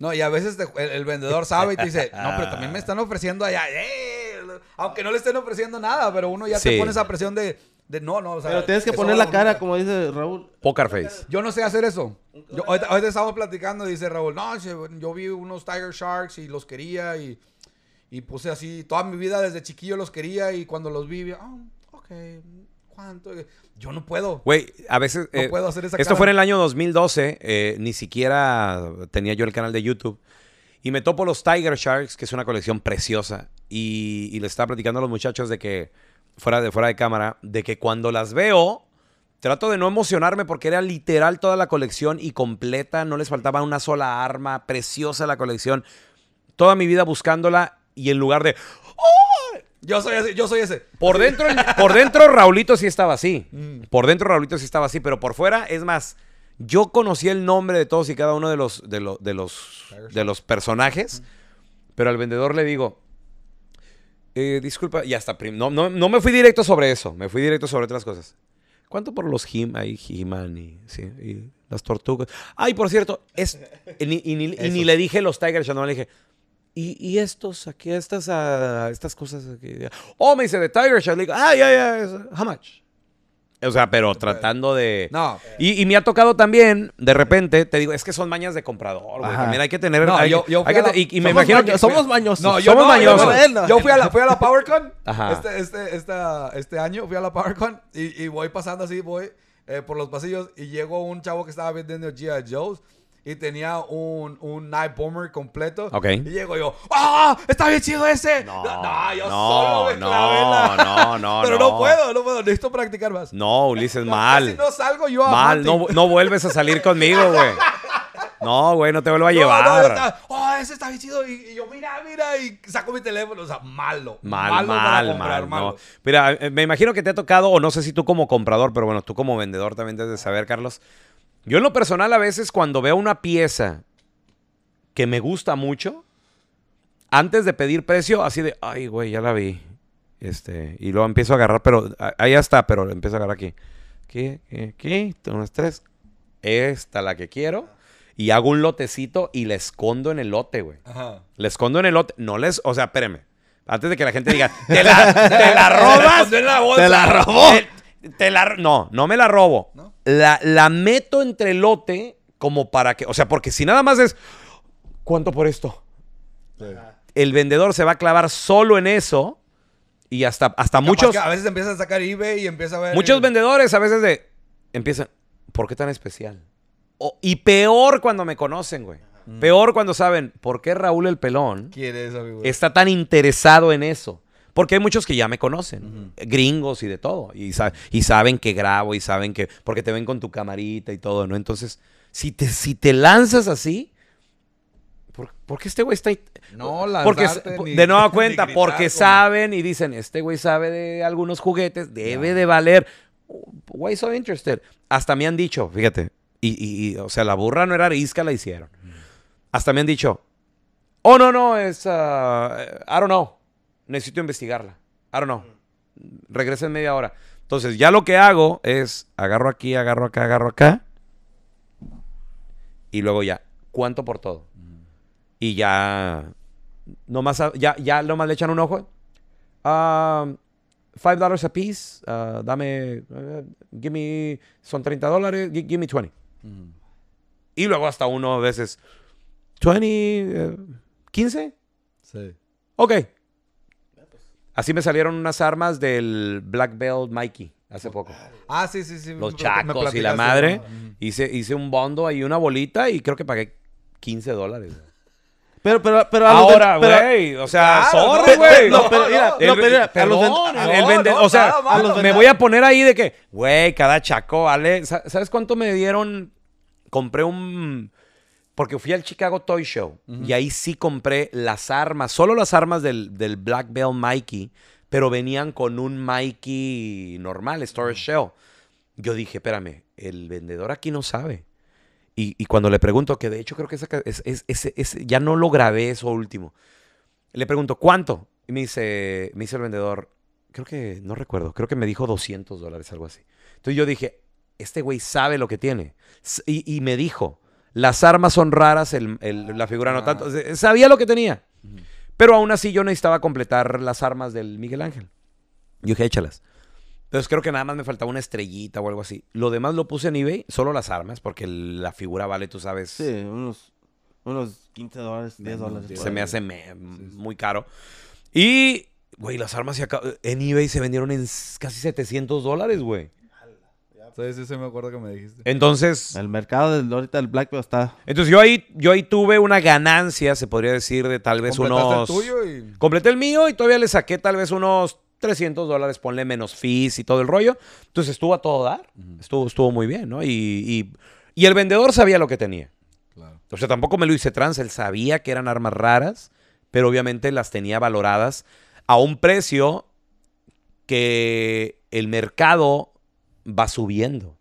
No, y a veces el, vendedor sabe y te dice, no, pero también me ah. están ofreciendo allá. Eh, aunque no le estén ofreciendo nada, pero uno ya te pone esa presión de, no, no. O sea, pero tienes que poner la cara, como dice Raúl. Poker face. Yo no sé hacer eso. Yo, hoy, estamos platicando dice Raúl, no, yo vi unos Tiger Sharks y los quería y, puse así, toda mi vida desde chiquillo los quería y cuando los vi, oh, ok, yo no puedo. Güey, a veces. No eh, puedo hacer esa Esto fue en el año 2012. Eh, ni siquiera tenía yo el canal de YouTube. Y me topo los Tiger Sharks, que es una colección preciosa. Y, y le estaba platicando a los muchachos de que, fuera de, fuera de cámara, de que cuando las veo, Trato de no emocionarme porque era literal toda la colección y completa, no les faltaba una sola arma, preciosa la colección. Toda mi vida buscándola y en lugar de, yo soy ese, yo soy ese. Por dentro, por dentro Raulito sí estaba así. Mm. Por dentro Raulito sí estaba así, pero por fuera, es más, yo conocí el nombre de todos y cada uno de los, de, de los, de los personajes, mm. pero al vendedor le digo, eh, disculpa, y hasta no, no, me fui directo sobre eso, me fui directo sobre otras cosas. ¿Cuánto por los him He-Man y, sí, y, las tortugas? Ay, por cierto, es, ni le dije los Tigers, ya no le dije, y, y, estos, aquí, estas, ah, estas cosas aquí. Oh, me dice de Tiger Shark. Le digo, ay, ah, ya, ay ya, how much? O sea, pero tratando de. No. Y, y, me ha tocado también, de repente, te digo, es que son mañas de comprador, güey. También hay que tener. hay, que, y, me imagino que. Somos mañosos. yo somos no, mañosos. Yo, fui, a la, fui a la PowerCon Este, este, este año, fui a la PowerCon y, y voy pasando así, voy eh, por los pasillos y llegó un chavo que estaba vendiendo G.I. Joe's y tenía un, un Night Bomber completo. Y llego yo, ¡ah! ¡Está bien chido ese! No, no yo no, solo me no, no, no, Pero no. puedo, no puedo, necesito practicar más. No, Ulises, mal. Si no salgo yo a Mal, no, vuelves a salir conmigo, güey. No, güey, no te vuelvo a llevar. Está... oh, ese está bien chido. Y, yo, mira, mira, y saco mi teléfono. O sea, malo. Mal, malo mal, mal. Malo. Mira, eh, me imagino que te ha tocado, o no sé si tú como comprador, pero bueno, tú como vendedor también debes de saber, Carlos yo en lo personal a veces cuando veo una pieza que me gusta mucho, antes de pedir precio, así de, ay, güey, ya la vi. Este, y luego empiezo a agarrar, pero ahí está, pero empiezo a agarrar aquí. Aquí, aquí, unas tres. Esta la que quiero. Y hago un lotecito y la escondo en el lote, güey. Ajá. La escondo en el lote. No les, o sea, espérame. Antes de que la gente diga, te la, la robas. te la robó. Eh, te no, no me la robo. La, meto entre lote como para que, o sea, porque si nada más es, ¿cuánto por esto? El vendedor se va a clavar solo en eso y hasta, hasta muchos... A veces empiezan a sacar eBay y empieza a ver... Muchos vendedores a veces de, empiezan, ¿por qué tan especial? y peor cuando me conocen, güey. Peor cuando saben por qué Raúl el Pelón está tan interesado en eso. Porque hay muchos que ya me conocen, gringos y de todo, y, saben que grabo y saben que, porque te ven con tu camarita y todo, ¿no? Entonces, si te, si te lanzas así, ¿por, qué este güey está... Ahí? No, porque, ni, De nueva cuenta, porque saben y dicen, este güey sabe de algunos juguetes, debe de valer. Why so interested? Hasta me han dicho, fíjate, y, o sea, la burra no era risca, la hicieron. Hasta me han dicho, oh, no, no, es, ah, I don't know necesito investigarla. I don't know. Regresa en media hora. Entonces, ya lo que hago es agarro aquí, agarro acá, agarro acá. Y luego ya, cuánto por todo. Mm. Y ya, nomás, ya, ya más le echan un ojo. Ah, five dollars a piece, ah, dame, eh, give me, son 30 dólares, give, me 20. Mm. Y luego hasta uno a veces, 20, 15. Eh, sí. Ok, Así me salieron unas armas del Black Belt Mikey hace poco. Ah, sí, sí, sí. Los chacos y la madre. Hice, un bondo ahí, una bolita y creo que pagué 15 dólares. Pero, pero, pero. Ahora, güey. O sea, güey. No, pero mira, no, o sea, me voy a poner ahí de que, güey, cada chaco vale. ¿Sabes cuánto me dieron? Compré un. Porque fui al Chicago Toy Show y ahí sí compré las armas, solo las armas del, Black Bell Mikey, pero venían con un Mikey normal, Storage Shell. Yo dije, espérame, el vendedor aquí no sabe. Y, cuando le pregunto, que de hecho creo que es, ya no lo grabé eso último, le pregunto, ¿cuánto? Y me dice, me dice el vendedor, creo que, no recuerdo, creo que me dijo 200 dólares, algo así. Entonces yo dije, este güey sabe lo que tiene. y me dijo, las armas son raras, la figura no ah. tanto. Sabía lo que tenía. Pero aún así yo necesitaba completar las armas del Miguel Ángel. Yo dije, échalas. Entonces creo que nada más me faltaba una estrellita o algo así. Lo demás lo puse en eBay, solo las armas, porque la figura vale, tú sabes. Sí, unos, unos 15 dólares, 10 dólares. Se me hace muy caro. Y, güey, las armas en eBay se vendieron en casi 700 dólares, güey. Entonces, me que me Entonces. El mercado del, ahorita del Black está. Entonces, yo ahí, yo ahí tuve una ganancia, se podría decir, de tal vez unos. El tuyo Completé el mío y todavía le saqué tal vez unos 300 dólares, ponle menos fees y todo el rollo. Entonces, estuvo a todo dar. Estuvo, estuvo muy bien, ¿no? Y, y, el vendedor sabía lo que tenía. O sea, tampoco me lo hice trans. Él sabía que eran armas raras, pero obviamente las tenía valoradas a un precio que el mercado va subiendo.